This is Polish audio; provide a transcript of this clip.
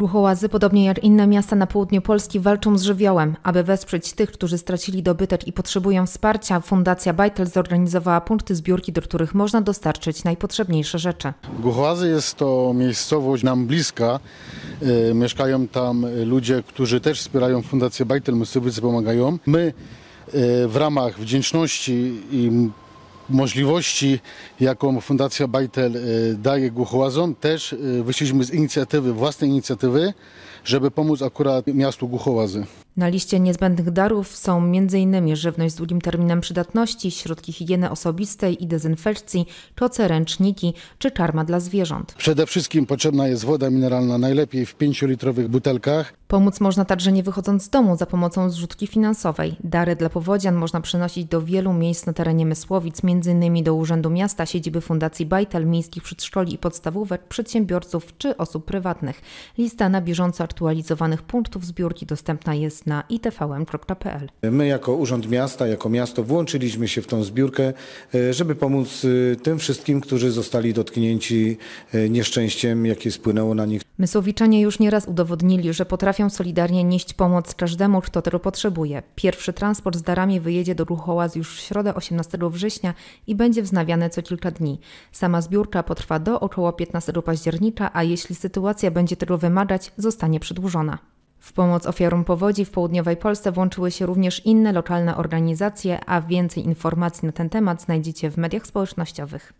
Gluchołazy, podobnie jak inne miasta na południu Polski, walczą z żywiołem. Aby wesprzeć tych, którzy stracili dobytek i potrzebują wsparcia, Fundacja Bajtel zorganizowała punkty zbiórki, do których można dostarczyć najpotrzebniejsze rzeczy. Gluchołazy jest to miejscowość nam bliska. E, mieszkają tam ludzie, którzy też wspierają Fundację Bajtel, my sobie pomagają. My e, w ramach wdzięczności i możliwości, jaką Fundacja Bajtel e, daje głuchołazom, też e, wyszliśmy z inicjatywy, własnej inicjatywy, żeby pomóc akurat miastu Głuchołazy. Na liście niezbędnych darów są m.in. żywność z długim terminem przydatności, środki higieny osobistej i dezynfekcji, toce, ręczniki czy karma dla zwierząt. Przede wszystkim potrzebna jest woda mineralna, najlepiej w 5-litrowych butelkach. Pomóc można także nie wychodząc z domu za pomocą zrzutki finansowej. Dary dla powodzian można przynosić do wielu miejsc na terenie Mysłowic, m.in. do Urzędu Miasta, siedziby Fundacji Bajtel, miejskich przedszkoli i podstawówek, przedsiębiorców czy osób prywatnych. Lista na bieżąco aktualizowanych punktów zbiórki dostępna jest jest na itvn.pl. My jako Urząd Miasta, jako miasto włączyliśmy się w tą zbiórkę, e, żeby pomóc e, tym wszystkim, którzy zostali dotknięci e, nieszczęściem, jakie spłynęło na nich. Mysłowiczanie już nieraz udowodnili, że potrafią solidarnie nieść pomoc każdemu, kto tego potrzebuje. Pierwszy transport z darami wyjedzie do Ruchołaz już w środę 18 września i będzie wznawiane co kilka dni. Sama zbiórka potrwa do około 15 października, a jeśli sytuacja będzie tego wymagać, zostanie przedłużona. W pomoc ofiarom powodzi w południowej Polsce włączyły się również inne lokalne organizacje, a więcej informacji na ten temat znajdziecie w mediach społecznościowych.